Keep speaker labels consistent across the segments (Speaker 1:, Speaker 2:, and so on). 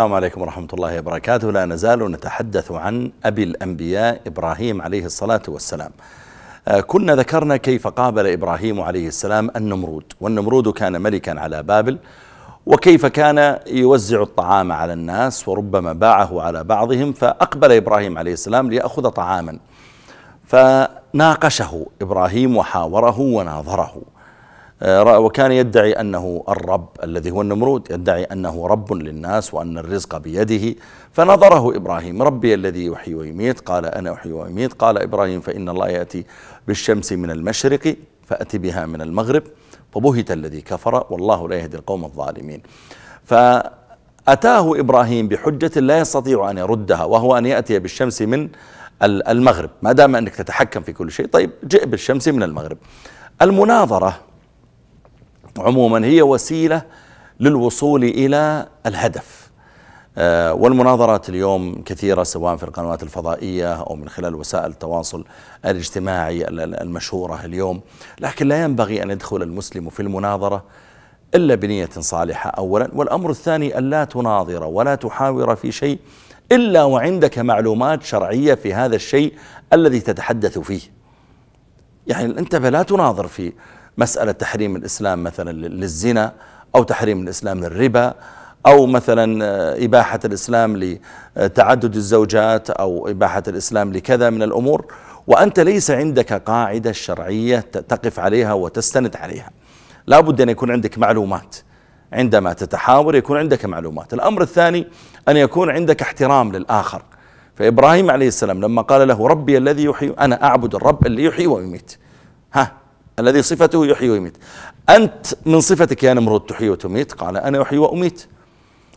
Speaker 1: السلام عليكم ورحمة الله وبركاته لا نزال نتحدث عن أبي الأنبياء إبراهيم عليه الصلاة والسلام آه، كنا ذكرنا كيف قابل إبراهيم عليه السلام النمرود والنمرود كان ملكا على بابل وكيف كان يوزع الطعام على الناس وربما باعه على بعضهم فأقبل إبراهيم عليه السلام ليأخذ طعاما فناقشه إبراهيم وحاوره وناظره آه، وكان يدعي أنه الرب الذي هو النمرود يدعي أنه رب للناس وأن الرزق بيده فنظره إبراهيم ربي الذي يحيي ويميت قال أنا أحيي ويميت قال إبراهيم فإن الله يأتي بالشمس من المشرق فأتي بها من المغرب فبهت الذي كفر والله لا يهدي القوم الظالمين فأتاه إبراهيم بحجة لا يستطيع أن يردها وهو أن يأتي بالشمس من المغرب ما دام أنك تتحكم في كل شيء طيب جئ بالشمس من المغرب المناظرة عموما هي وسيلة للوصول إلى الهدف آه، والمناظرات اليوم كثيرة سواء في القنوات الفضائية أو من خلال وسائل التواصل الاجتماعي المشهورة اليوم لكن لا ينبغي أن يدخل المسلم في المناظرة إلا بنية صالحة أولا والأمر الثاني ألا تناظر ولا تحاور في شيء إلا وعندك معلومات شرعية في هذا الشيء الذي تتحدث فيه يعني انتبه لا تناظر في مسألة تحريم الإسلام مثلا للزنا أو تحريم الإسلام للربا أو مثلا آه، إباحة الإسلام لتعدد الزوجات أو إباحة الإسلام لكذا من الأمور وأنت ليس عندك قاعدة شرعية تقف عليها وتستند عليها لا بد أن يكون عندك معلومات عندما تتحاور يكون عندك معلومات الأمر الثاني أن يكون عندك احترام للآخر فإبراهيم عليه السلام لما قال له ربي الذي يحيي أنا أعبد الرب اللي يحيي ويميت ها الذي صفته يحيي ويميت أنت من صفتك يا نمرود تحيي وتميت قال أنا أحيي وأميت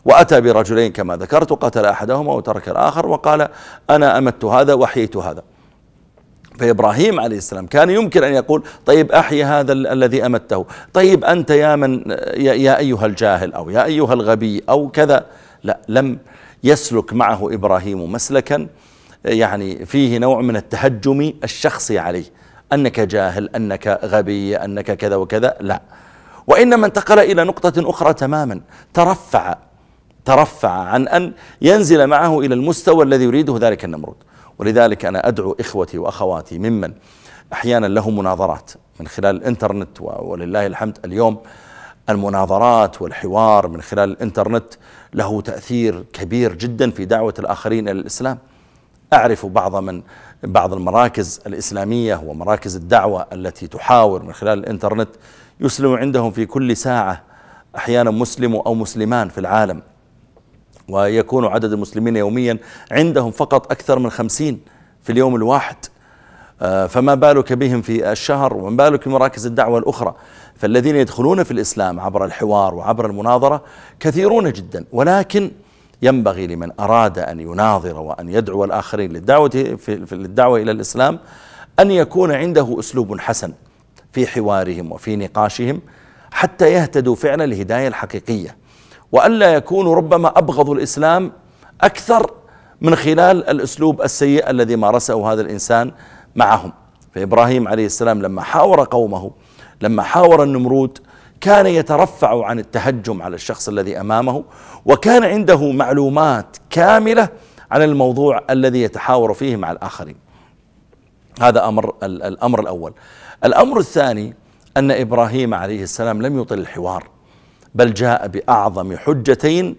Speaker 1: وأتى برجلين كما ذكرت وقتل أحدهما وترك الآخر وقال أنا أمت هذا وأحييت هذا فإبراهيم عليه السلام كان يمكن أن يقول طيب أحيي هذا ال- الذي أمته طيب أنت يا من يا, يا أيها الجاهل أو يا أيها الغبي أو كذا لا لم يسلك معه إبراهيم مسلكا يعني فيه نوع من التهجم الشخصي عليه أنك جاهل أنك غبي أنك كذا وكذا لا وإنما انتقل إلى نقطة أخرى تماما ترفع ترفع عن أن ينزل معه إلى المستوى الذي يريده ذلك النمرود ولذلك أنا أدعو إخوتي وأخواتي ممن أحيانا له مناظرات من خلال الإنترنت ولله الحمد اليوم المناظرات والحوار من خلال الإنترنت له تأثير كبير جدا في دعوة الآخرين إلى الإسلام أعرف بعض من بعض المراكز الإسلامية ومراكز الدعوة التي تحاور من خلال الإنترنت يسلم عندهم في كل ساعة أحيانا مسلم أو مسلمان في العالم ويكون عدد المسلمين يوميا عندهم فقط أكثر من خمسين في اليوم الواحد آه، فما بالك بهم في الشهر وما بالك بمراكز الدعوة الأخرى فالذين يدخلون في الإسلام عبر الحوار وعبر المناظرة كثيرون جدا ولكن ينبغي لمن أراد أن يناظر وأن يدعو الآخرين للدعوة, في للدعوة إلى الإسلام أن يكون عنده أسلوب حسن في حوارهم وفي نقاشهم حتى يهتدوا فعلا الهداية الحقيقية وألا يكونوا ربما أبغضوا الإسلام أكثر من خلال الأسلوب السيء الذي مارسه هذا الإنسان معهم فإبراهيم عليه السلام لما حاور قومه لما حاور النمرود كان يترفع عن التهجم على الشخص الذي امامه وكان عنده معلومات كامله عن الموضوع الذي يتحاور فيه مع الاخرين. هذا امر الامر الاول. الامر الثاني ان ابراهيم عليه السلام لم يطل الحوار بل جاء باعظم حجتين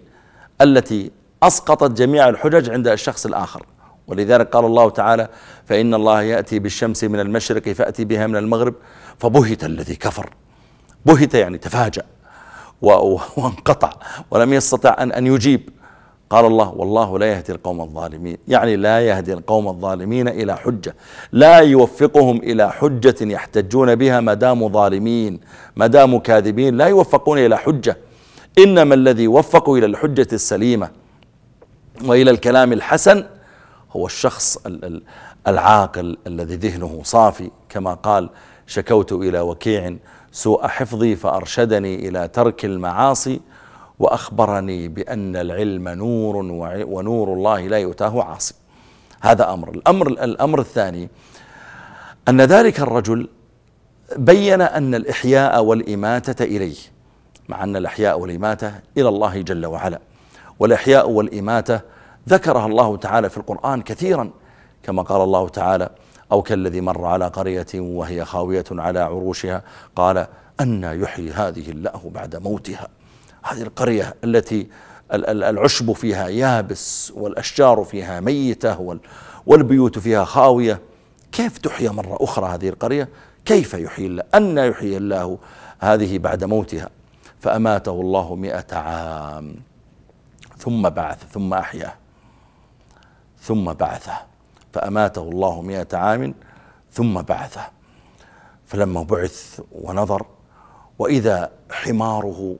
Speaker 1: التي اسقطت جميع الحجج عند الشخص الاخر. ولذلك قال الله تعالى: فان الله ياتي بالشمس من المشرق فاتي بها من المغرب فبهت الذي كفر. بهت يعني تفاجأ وانقطع ولم يستطع أن, أن يجيب قال الله والله لا يهدي القوم الظالمين يعني لا يهدي القوم الظالمين إلى حجة لا يوفقهم إلى حجة يحتجون بها ما داموا ظالمين ما داموا كاذبين لا يوفقون إلى حجة إنما الذي وفقوا إلى الحجة السليمة وإلى الكلام الحسن هو الشخص العاقل الذي ذهنه صافي كما قال شكوت إلى وكيع سوء حفظي فارشدني الى ترك المعاصي واخبرني بان العلم نور ونور الله لا يؤتاه عاصي. هذا امر، الامر الامر الثاني ان ذلك الرجل بين ان الاحياء والاماته اليه مع ان الاحياء والاماته الى الله جل وعلا. والاحياء والاماته ذكرها الله تعالى في القران كثيرا كما قال الله تعالى: أو كالذي مر على قرية وهي خاوية على عروشها قال أن يحيي هذه الله بعد موتها هذه القرية التي العشب فيها يابس والأشجار فيها ميتة والبيوت فيها خاوية كيف تحيى مرة أخرى هذه القرية كيف يحيي الله أن يحيي الله هذه بعد موتها فأماته الله مئة عام ثم بعث ثم أحياه ثم بعثه فأماته الله مئة عام ثم بعثه فلما بعث ونظر وإذا حماره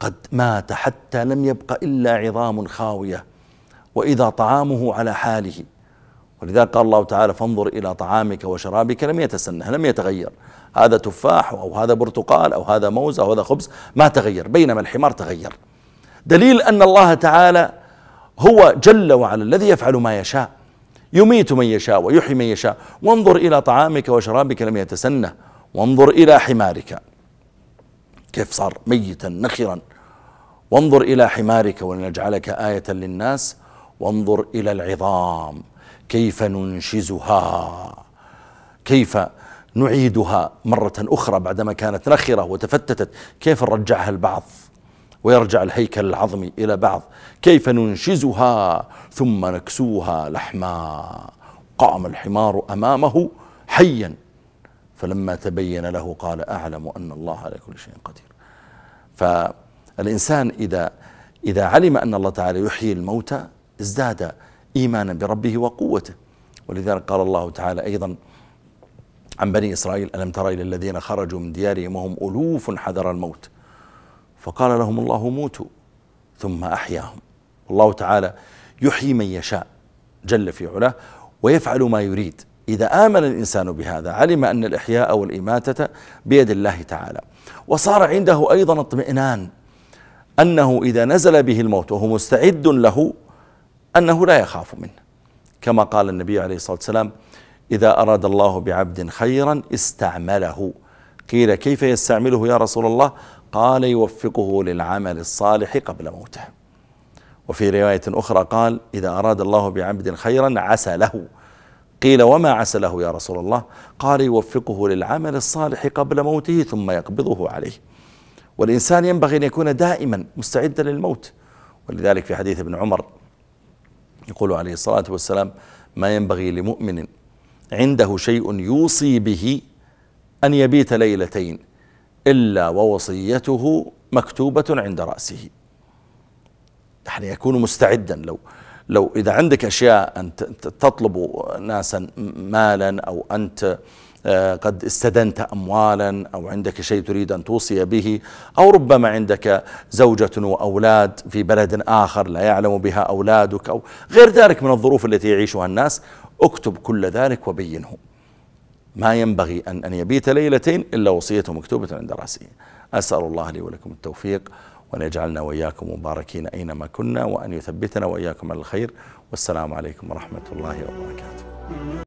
Speaker 1: قد مات حتى لم يبق إلا عظام خاوية وإذا طعامه على حاله ولذلك قال الله تعالى فانظر إلى طعامك وشرابك لم يتسنه لم يتغير هذا تفاح أو هذا برتقال أو هذا موز أو هذا خبز ما تغير بينما الحمار تغير دليل أن الله تعالى هو جل وعلا الذي يفعل ما يشاء يميت من يشاء ويحيي من يشاء وانظر إلى طعامك وشرابك لم يتسنه وانظر إلى حمارك كيف صار ميتا نخرا وانظر إلى حمارك ولنجعلك آية للناس وانظر إلى العظام كيف ننشزها كيف نعيدها مرة أخرى بعدما كانت نخرة وتفتتت كيف نرجعها البعض ويرجع الهيكل العظمي إلى بعض كيف ننشزها ثم نكسوها لحما قام الحمار أمامه حيا فلما تبين له قال أعلم أن الله على كل شيء قدير فالإنسان إذا إذا علم أن الله تعالى يحيي الموتى ازداد إيمانا بربه وقوته ولذلك قال الله تعالى أيضا عن بني إسرائيل ألم تر إلى الذين خرجوا من ديارهم وهم ألوف حذر الموت فقال لهم الله موتوا ثم أحياهم الله تعالى يحيي من يشاء جل في علاه ويفعل ما يريد إذا آمن الإنسان بهذا علم أن الإحياء والإماتة بيد الله تعالى وصار عنده أيضا اطمئنان أنه إذا نزل به الموت وهو مستعد له أنه لا يخاف منه كما قال النبي عليه الصلاة والسلام إذا أراد الله بعبد خيرا استعمله قيل كيف يستعمله يا رسول الله قال يوفقه للعمل الصالح قبل موته وفي رواية أخرى قال إذا أراد الله بعبد خيرا عسى له قيل وما عسى له يا رسول الله قال يوفقه للعمل الصالح قبل موته ثم يقبضه عليه والإنسان ينبغي أن يكون دائما مستعدا للموت ولذلك في حديث ابن عمر يقول عليه الصلاة والسلام ما ينبغي لمؤمن عنده شيء يوصي به أن يبيت ليلتين إلا ووصيته مكتوبة عند رأسه يعني يكون مستعدا لو لو إذا عندك أشياء أن تطلب ناسا مالا أو أنت آه، قد استدنت أموالا أو عندك شيء تريد أن توصي به أو ربما عندك زوجة وأولاد في بلد آخر لا يعلم بها أولادك أو غير ذلك من الظروف التي يعيشها الناس اكتب كل ذلك وبينه ما ينبغي أن, أن يبيت ليلتين إلا وصيته مكتوبة عند رأسه أسأل الله لي ولكم التوفيق وأن يجعلنا وإياكم مباركين أينما كنا وأن يثبتنا وإياكم على الخير والسلام عليكم ورحمة الله وبركاته